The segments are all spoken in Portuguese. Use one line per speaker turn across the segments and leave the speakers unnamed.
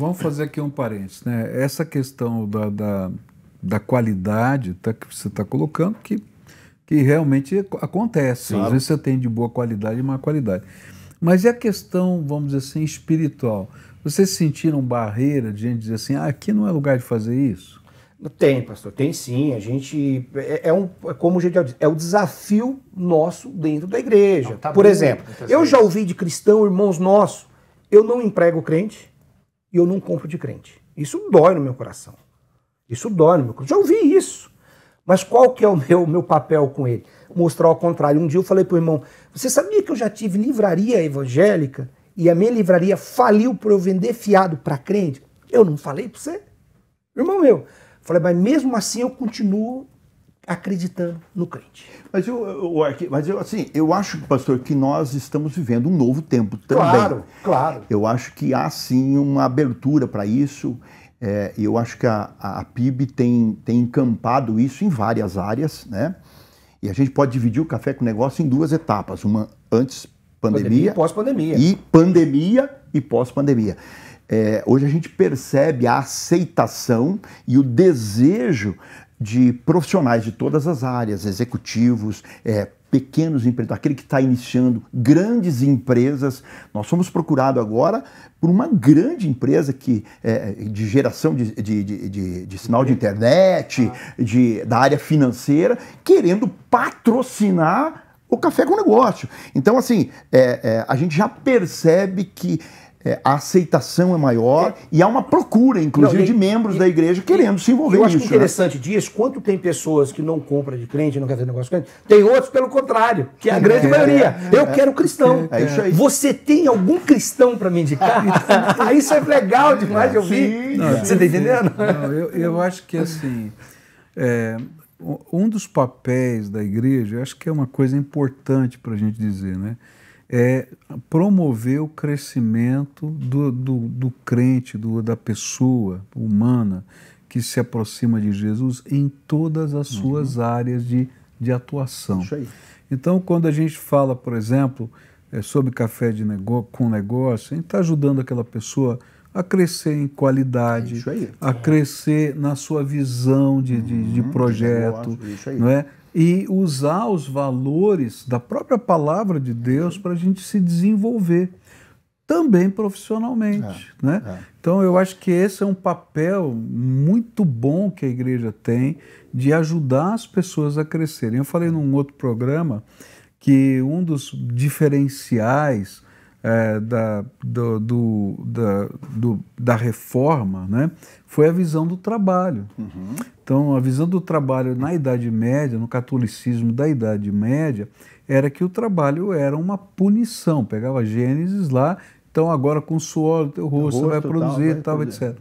Vamos fazer aqui um parênteses. Né? Essa questão da, da, da qualidade tá, que você está colocando, que, que realmente acontece. Claro. Às vezes você tem de boa qualidade e má qualidade. Mas e a questão, vamos dizer assim, espiritual? Vocês sentiram barreira de gente dizer assim, ah, aqui não é lugar de fazer isso?
Tem, pastor, tem sim. A gente. É, é um, é como o gente é o desafio nosso dentro da igreja. Não, tá Por bem, exemplo, eu já ouvi de cristão, irmãos nossos, eu não emprego crente, e eu não compro de crente. Isso dói no meu coração. Isso dói no meu coração. Já ouvi isso. Mas qual que é o meu, meu papel com ele? Mostrar ao contrário. Um dia eu falei para o irmão, você sabia que eu já tive livraria evangélica e a minha livraria faliu por eu vender fiado para crente? Eu não falei para você? Irmão meu. Falei,
mas mesmo assim eu continuo acreditando no crente. Mas eu, eu, mas eu assim, eu acho, pastor, que nós estamos vivendo um novo tempo também. Claro, claro. Eu acho que há sim uma abertura para isso. É, eu acho que a, a, PIB tem, tem encampado isso em várias áreas, né? E a gente pode dividir o café com o negócio em duas etapas: uma antes pandemia, pandemia e pós-pandemia. E pandemia e pós-pandemia. É, hoje a gente percebe a aceitação e o desejo de profissionais de todas as áreas, executivos, é, pequenos empreendedores, aquele que está iniciando, grandes empresas. Nós somos procurados agora por uma grande empresa que é, de geração de, de, de, de, sinal de internet, de, da área financeira, querendo patrocinar o café com negócio. Então, assim, é, é, a gente já percebe que é, a aceitação é maior é. e há uma procura, inclusive, não, e, de membros e, da igreja querendo se envolver nisso. Eu acho nisso, né? interessante
né? quanto tem pessoas que não compram de crente, não quer fazer negócio com crente, tem outros pelo contrário, que é a é, grande maioria. É, eu quero é, cristão. É, isso aí. Você tem algum cristão para me indicar? Ah, isso é legal demais de é, ouvir. Não, Você está entendendo? Não, eu, eu acho que
assim, um dos papéis da igreja, eu acho que é uma coisa importante para a gente dizer, né? é promover o crescimento do, do, do crente, do, da pessoa humana que se aproxima de Jesus em todas as suas uhum. áreas de, de atuação. Isso aí. Então, quando a gente fala, por exemplo, é, sobre café de negócio, com negócio, a gente está ajudando aquela pessoa a crescer em qualidade, é a crescer na sua visão de, de, uhum, de projeto, negócio, não é? e usar os valores da própria palavra de Deus para a gente se desenvolver também profissionalmente, é, né? É. Então eu acho que esse é um papel muito bom que a igreja tem de ajudar as pessoas a crescerem. Eu falei num outro programa que um dos diferenciais é, da, do, do, da, do, da reforma né, foi a visão do trabalho. Uhum. Então, a visão do trabalho na Idade Média, no catolicismo da Idade Média, era que o trabalho era uma punição. Pegava Gênesis lá, então agora com suor do teu rosto, rosto você vai produzir e tal, etc.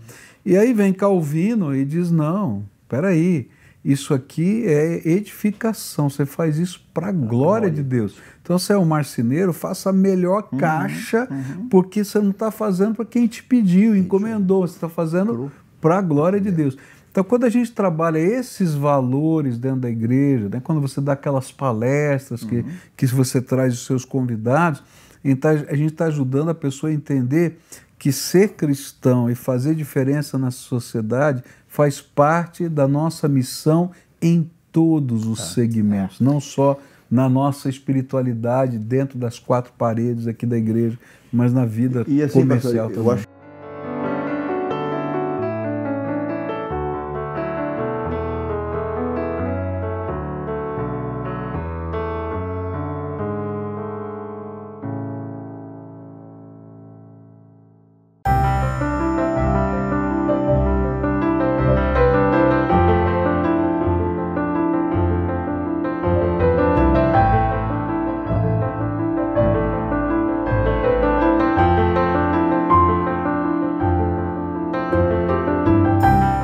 E aí vem Calvino e diz: não, peraí. aí isso aqui é edificação, você faz isso para a glória de Deus. Então, se é um marceneiro, faça a melhor uhum, caixa, uhum. porque você não está fazendo para quem te pediu, encomendou, você está fazendo para a glória de Deus. Então, quando a gente trabalha esses valores dentro da igreja, né, quando você dá aquelas palestras que, uhum. que você traz os seus convidados, então a gente está ajudando a pessoa a entender que ser cristão e fazer diferença na sociedade faz parte da nossa missão em todos os tá. segmentos, é. não só na nossa espiritualidade dentro das quatro paredes aqui da igreja, mas na vida e, e assim, comercial
pastor,
também.